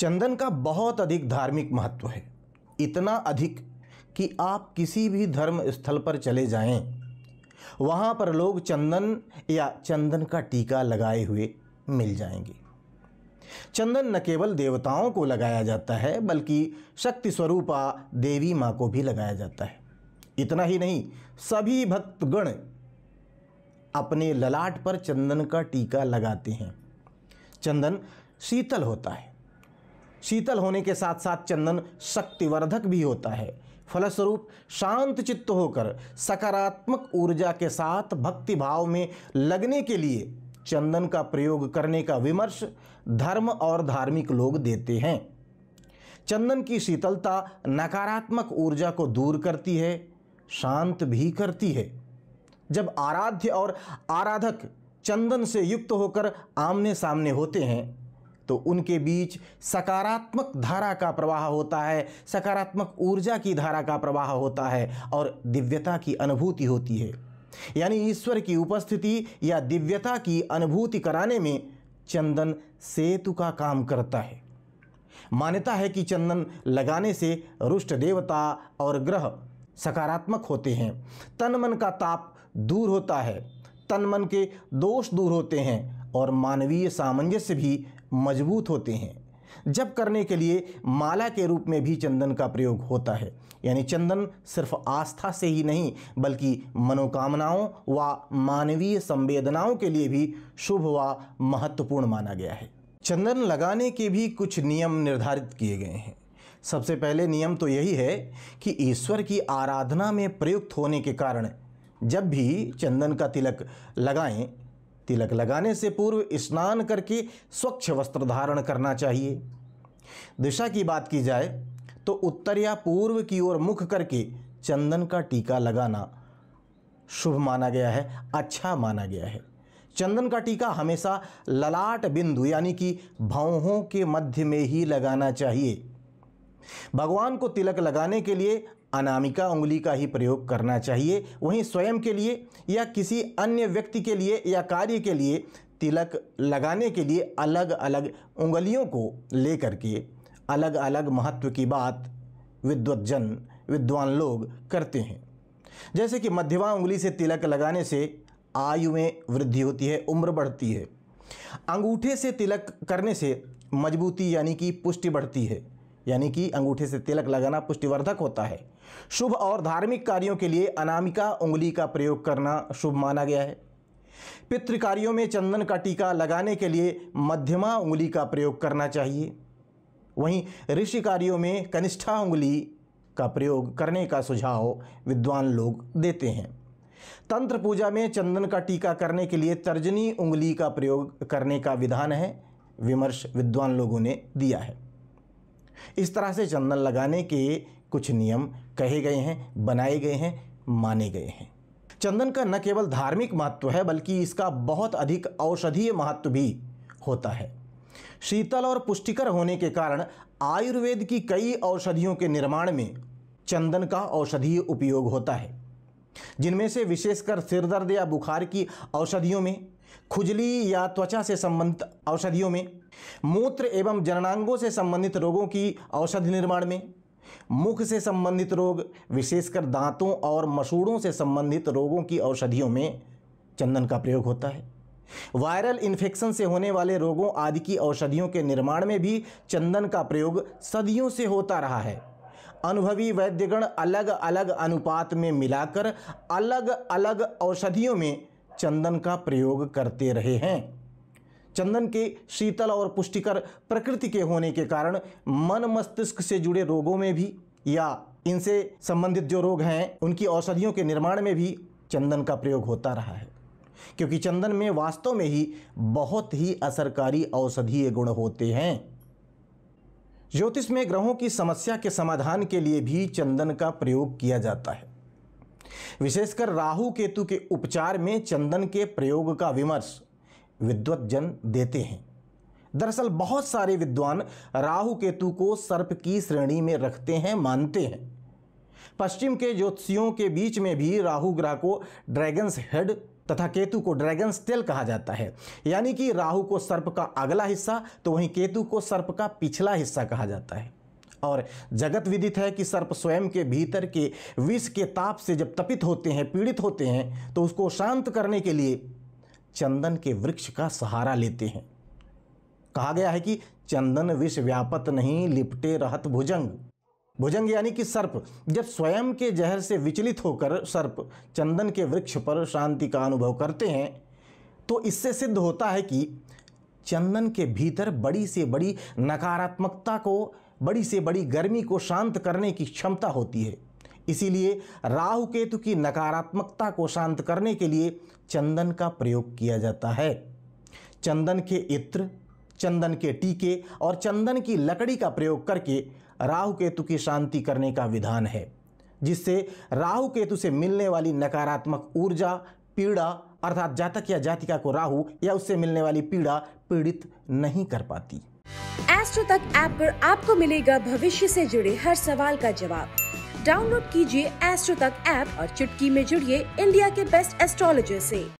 चंदन का बहुत अधिक धार्मिक महत्व है इतना अधिक कि आप किसी भी धर्म स्थल पर चले जाएं वहाँ पर लोग चंदन या चंदन का टीका लगाए हुए मिल जाएंगे चंदन न केवल देवताओं को लगाया जाता है बल्कि शक्ति स्वरूपा देवी माँ को भी लगाया जाता है इतना ही नहीं सभी भक्तगण अपने ललाट पर चंदन का टीका लगाते हैं चंदन शीतल होता है शीतल होने के साथ साथ चंदन शक्तिवर्धक भी होता है फलस्वरूप शांत चित्त होकर सकारात्मक ऊर्जा के साथ भक्ति भाव में लगने के लिए चंदन का प्रयोग करने का विमर्श धर्म और धार्मिक लोग देते हैं चंदन की शीतलता नकारात्मक ऊर्जा को दूर करती है शांत भी करती है जब आराध्य और आराधक चंदन से युक्त होकर आमने सामने होते हैं तो उनके बीच सकारात्मक धारा का प्रवाह होता है सकारात्मक ऊर्जा की धारा का प्रवाह होता है और दिव्यता की अनुभूति होती है यानी ईश्वर की उपस्थिति या दिव्यता की अनुभूति कराने में चंदन सेतु का काम करता है मान्यता है कि चंदन लगाने से रुष्ट देवता और ग्रह सकारात्मक होते हैं तन मन का ताप दूर होता है तन मन के दोष दूर होते हैं और मानवीय सामंजस्य भी मजबूत होते हैं जब करने के लिए माला के रूप में भी चंदन का प्रयोग होता है यानी चंदन सिर्फ आस्था से ही नहीं बल्कि मनोकामनाओं व मानवीय संवेदनाओं के लिए भी शुभ व महत्वपूर्ण माना गया है चंदन लगाने के भी कुछ नियम निर्धारित किए गए हैं सबसे पहले नियम तो यही है कि ईश्वर की आराधना में प्रयुक्त होने के कारण जब भी चंदन का तिलक लगाएं तिलक लगाने से पूर्व स्नान करके स्वच्छ वस्त्र धारण करना चाहिए दिशा की बात की जाए तो उत्तर या पूर्व की ओर मुख करके चंदन का टीका लगाना शुभ माना गया है अच्छा माना गया है चंदन का टीका हमेशा ललाट बिंदु यानी कि भावों के मध्य में ही लगाना चाहिए भगवान को तिलक लगाने के लिए अनामिका उंगली का ही प्रयोग करना चाहिए वहीं स्वयं के लिए या किसी अन्य व्यक्ति के लिए या कार्य के लिए तिलक लगाने के लिए अलग अलग उंगलियों को लेकर के अलग अलग महत्व की बात विद्वत्जन विद्वान लोग करते हैं जैसे कि मध्यमा उंगली से तिलक लगाने से आयु में वृद्धि होती है उम्र बढ़ती है अंगूठे से तिलक करने से मजबूती यानी कि पुष्टि बढ़ती है यानी कि अंगूठे से तिलक लगाना पुष्टिवर्धक होता है शुभ और धार्मिक कार्यों के लिए अनामिका उंगली का प्रयोग करना शुभ माना गया है पितृकार्यों में चंदन का टीका लगाने के लिए मध्यमा उंगली का प्रयोग करना चाहिए वहीं ऋषि कार्यों में कनिष्ठा उंगली का प्रयोग करने का सुझाव विद्वान लोग देते हैं तंत्र पूजा में चंदन का टीका करने के लिए तर्जनी उंगली का प्रयोग करने का विधान है विमर्श विद्वान लोगों ने दिया है इस तरह से चंदन लगाने के कुछ नियम कहे गए हैं बनाए गए हैं माने गए हैं चंदन का न केवल धार्मिक महत्व है बल्कि इसका बहुत अधिक औषधीय महत्व भी होता है शीतल और पुष्टिकर होने के कारण आयुर्वेद की कई औषधियों के निर्माण में चंदन का औषधीय उपयोग होता है जिनमें से विशेषकर सिरदर्द या बुखार की औषधियों में खुजली या त्वचा से संबंधित औषधियों में मूत्र एवं जननांगों से संबंधित रोगों की औषधि निर्माण में मुख से संबंधित रोग विशेषकर दांतों और मसूड़ों से संबंधित रोगों की औषधियों में चंदन का प्रयोग होता है वायरल इन्फेक्शन से होने वाले रोगों आदि की औषधियों के निर्माण में भी चंदन का प्रयोग सदियों से होता रहा है अनुभवी वैद्यगण अलग अलग अनुपात में मिलाकर अलग अलग औषधियों में चंदन का प्रयोग करते रहे हैं चंदन के शीतल और पुष्टिकर प्रकृति के होने के कारण मन मस्तिष्क से जुड़े रोगों में भी या इनसे संबंधित जो रोग हैं उनकी औषधियों के निर्माण में भी चंदन का प्रयोग होता रहा है क्योंकि चंदन में वास्तव में ही बहुत ही असरकारी औषधीय गुण होते हैं ज्योतिष में ग्रहों की समस्या के समाधान के लिए भी चंदन का प्रयोग किया जाता है विशेषकर राहु केतु के उपचार में चंदन के प्रयोग का विमर्श विद्वत जन देते हैं दरअसल बहुत सारे विद्वान राहु केतु को सर्प की श्रेणी में रखते हैं मानते हैं पश्चिम के ज्योतिषियों के बीच में भी राहु ग्रह को ड्रैगन्स हेड तथा केतु को ड्रैगन्स टेल कहा जाता है यानी कि राहु को सर्प का अगला हिस्सा तो वहीं केतु को सर्प का पिछला हिस्सा कहा जाता है और जगत विदित है कि सर्प स्वयं के भीतर के विष के ताप से जब तपित होते हैं पीड़ित होते हैं तो उसको शांत करने के लिए चंदन के वृक्ष का सहारा लेते हैं कहा गया है कि चंदन विष व्यापत नहीं लिपटे रहत भुजंग भुजंग यानी कि सर्प जब स्वयं के जहर से विचलित होकर सर्प चंदन के वृक्ष पर शांति का अनुभव करते हैं तो इससे सिद्ध होता है कि चंदन के भीतर बड़ी से बड़ी नकारात्मकता को बड़ी से बड़ी गर्मी को शांत करने की क्षमता होती है इसीलिए राहु केतु की नकारात्मकता को शांत करने के लिए चंदन का प्रयोग किया जाता है चंदन के इत्र चंदन के टीके और चंदन की लकड़ी का प्रयोग करके राहु केतु की शांति करने का विधान है जिससे राहु केतु से मिलने वाली नकारात्मक ऊर्जा पीड़ा अर्थात जातक या जातिका को राहु या उससे मिलने वाली पीड़ा पीड़ित नहीं कर पाती एस्ट्रो तक ऐप आप पर आपको मिलेगा भविष्य से जुड़े हर सवाल का जवाब डाउनलोड कीजिए एस्ट्रो तक ऐप और चुटकी में जुड़िए इंडिया के बेस्ट एस्ट्रोलॉजर से